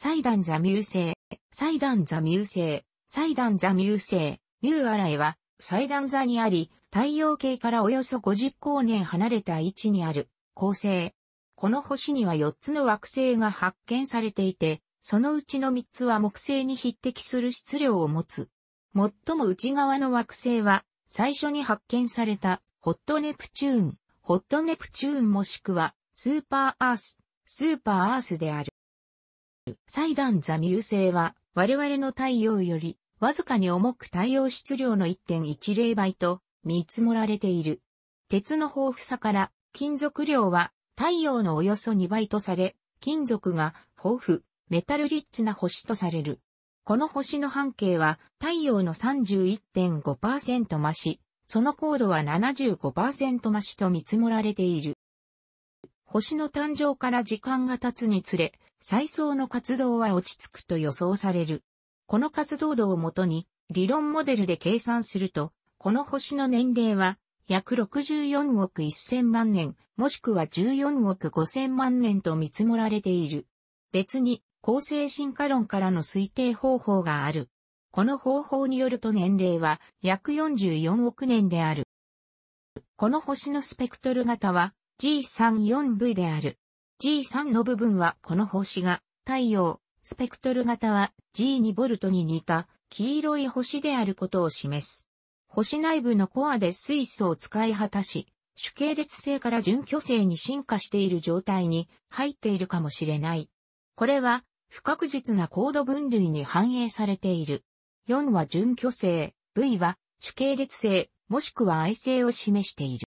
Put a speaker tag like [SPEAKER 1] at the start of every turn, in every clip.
[SPEAKER 1] 祭壇座ミューセイ、祭壇座ミューセイ、祭壇座ミューセイ、ミューアライは、祭壇座にあり、太陽系からおよそ50光年離れた位置にある、恒星。この星には4つの惑星が発見されていて、そのうちの3つは木星に匹敵する質量を持つ。最も内側の惑星は、最初に発見された、ホットネプチューン、ホットネプチューンもしくは、スーパーアース、スーパーアースである。祭壇座ミュー星は、我々の太陽より、わずかに重く太陽質量の1.10倍と見積もられている。鉄の豊富さから、金属量は太陽のおよそ2倍とされ、金属が豊富、メタルリッチな星とされる。この星の半径は太陽の31.5%増し、その高度は75%増しと見積もられている。星の誕生から時間が経つにつれ、再層の活動は落ち着くと予想される。この活動度をもとに、理論モデルで計算すると、この星の年齢は、約64億1000万年、もしくは14億5000万年と見積もられている。別に、構成進化論からの推定方法がある。この方法によると年齢は約44億年である。この星のスペクトル型は G34V である。G3 の部分はこの星が太陽、スペクトル型は G2 v に似た黄色い星であることを示す。星内部のコアで水素を使い果たし、主系列性から準巨性に進化している状態に入っているかもしれない。これは不確実な高度分類に反映されている。4は準巨性、V は主系列性、もしくは愛性を示している。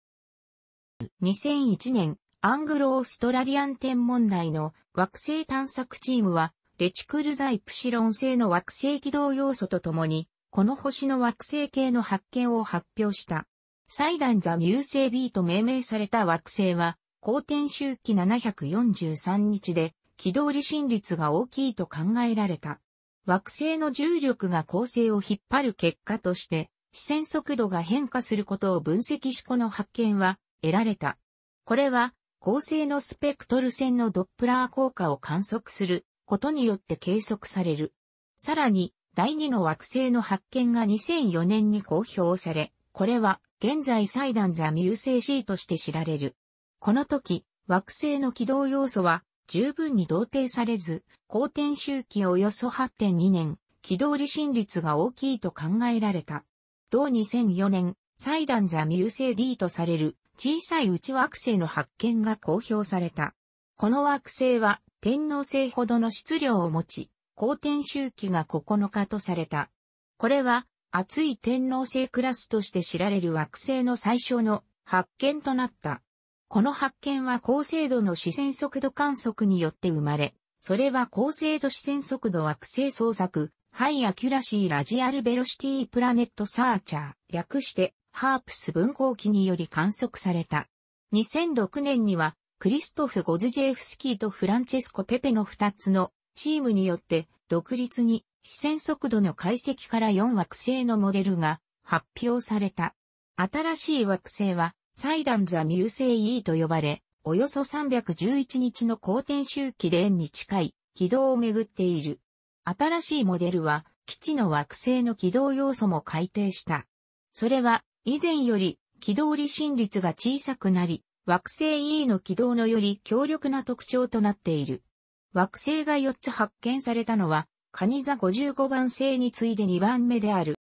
[SPEAKER 1] 2001年、アングロ・オーストラリアン天文台の惑星探索チームは、レチクルザイプシロン星の惑星軌道要素とともに、この星の惑星系の発見を発表した。サイランザミュセービーと命名された惑星は、公転周期743日で、軌道離心率が大きいと考えられた。惑星の重力が恒星を引っ張る結果として、視線速度が変化することを分析しこの発見は、得られた。これは、恒星のスペクトル線のドップラー効果を観測することによって計測される。さらに、第2の惑星の発見が2004年に公表され、これは現在サイダンザミュー星 C として知られる。この時、惑星の軌道要素は十分に同定されず、公転周期およそ8.2年、軌道離心率が大きいと考えられた。同2004年、サイダンザミュー星 D とされる小さい内惑星の発見が公表された。この惑星は天皇星ほどの質量を持ち、公天周期が9日とされた。これは、熱い天皇星クラスとして知られる惑星の最初の発見となった。この発見は高精度の視線速度観測によって生まれ、それは高精度視線速度惑星捜索、ハイアキュラシーラジアルベロシティプラネットサーチャー、略してハープス分光器により観測された。2006年には、クリストフ・ゴズジェフスキーとフランチェスコ・ペペの2つのチームによって独立に視線速度の解析から4惑星のモデルが発表された。新しい惑星はサイダンザ・ミューセイ E と呼ばれ、およそ311日の公転周期で円に近い軌道をめぐっている。新しいモデルは基地の惑星の軌道要素も改定した。それは以前より軌道離心率が小さくなり、惑星 E の軌道のより強力な特徴となっている。惑星が4つ発見されたのは、カニ座55番星に次いで2番目である。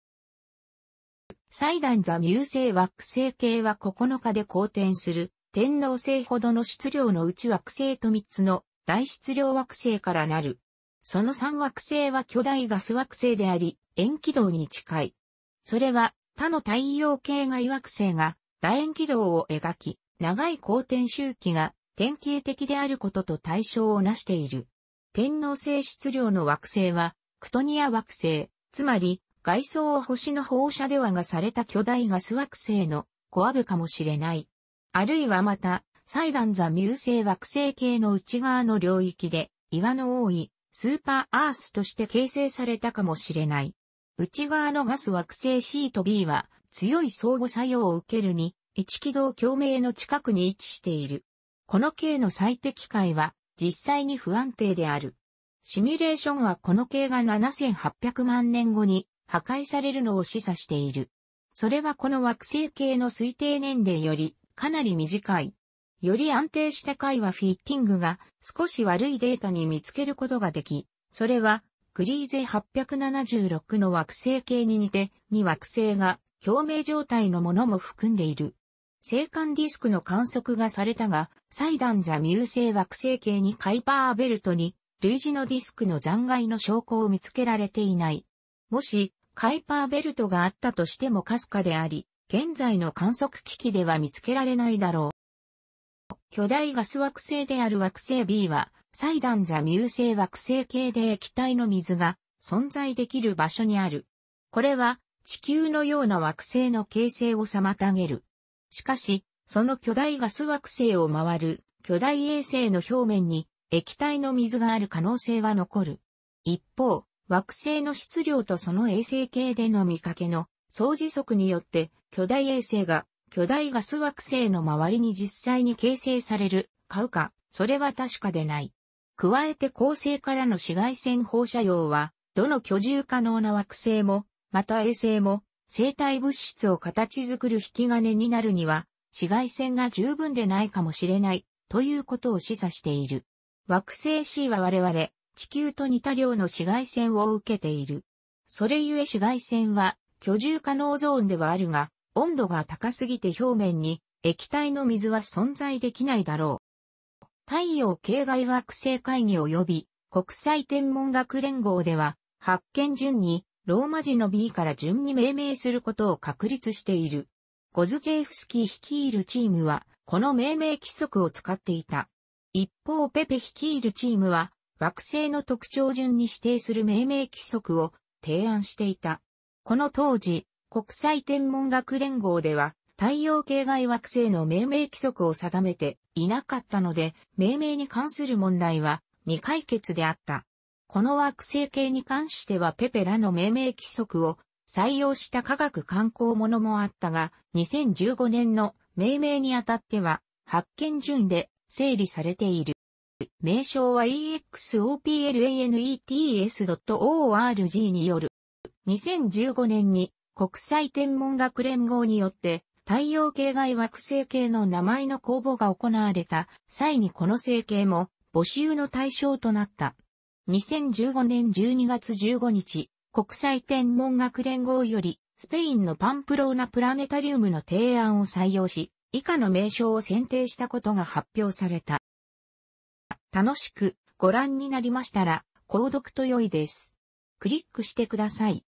[SPEAKER 1] サイダン座ミュ星惑星系は9日で公転する天皇星ほどの質量のうち惑星と3つの大質量惑星からなる。その3惑星は巨大ガス惑星であり、円軌道に近い。それは他の太陽系外惑星が楕円軌道を描き、長い公転周期が典型的であることと対象をなしている。天皇星質量の惑星は、クトニア惑星、つまり、外装を星の放射ではがされた巨大ガス惑星のコア部かもしれない。あるいはまた、サイランザミュー星惑星系の内側の領域で、岩の多い、スーパーアースとして形成されたかもしれない。内側のガス惑星 C と B は強い相互作用を受けるに、一軌道共鳴の近くに位置している。この系の最適解は実際に不安定である。シミュレーションはこの系が7800万年後に破壊されるのを示唆している。それはこの惑星系の推定年齢よりかなり短い。より安定した解はフィッティングが少し悪いデータに見つけることができ、それはクリーゼ876の惑星系に似て、2惑星が共鳴状態のものも含んでいる。星間ディスクの観測がされたが、サイダンザミュー星惑星系にカイパーベルトに、類似のディスクの残骸の証拠を見つけられていない。もし、カイパーベルトがあったとしてもかすかであり、現在の観測機器では見つけられないだろう。巨大ガス惑星である惑星 B は、祭壇座ミュー星惑星系で液体の水が存在できる場所にある。これは地球のような惑星の形成を妨げる。しかし、その巨大ガス惑星を回る巨大衛星の表面に液体の水がある可能性は残る。一方、惑星の質量とその衛星系での見かけの相似速によって巨大衛星が巨大ガス惑星の周りに実際に形成される、買うか、それは確かでない。加えて恒星からの紫外線放射量は、どの居住可能な惑星も、また衛星も、生体物質を形作る引き金になるには、紫外線が十分でないかもしれない、ということを示唆している。惑星 C は我々、地球と似た量の紫外線を受けている。それゆえ紫外線は、居住可能ゾーンではあるが、温度が高すぎて表面に液体の水は存在できないだろう。太陽系外惑星会議及び国際天文学連合では、発見順にローマ字の B から順に命名することを確立している。ゴズジェフスキー率いるチームは、この命名規則を使っていた。一方、ペペ率いるチームは、惑星の特徴順に指定する命名規則を提案していた。この当時、国際天文学連合では、太陽系外惑星の命名規則を定めていなかったので、命名に関する問題は未解決であった。この惑星系に関してはペペラの命名規則を採用した科学観光ものもあったが、2015年の命名にあたっては、発見順で整理されている。名称は exoplanets.org による。2015年に国際天文学連合によって太陽系外惑星系の名前の公募が行われた際にこの星系も募集の対象となった。2015年12月15日、国際天文学連合より、スペインのパンプローナプラネタリウムの提案を採用し、以下の名称を選定したことが発表された。楽しくご覧になりましたら、購読と良いです。クリックしてください。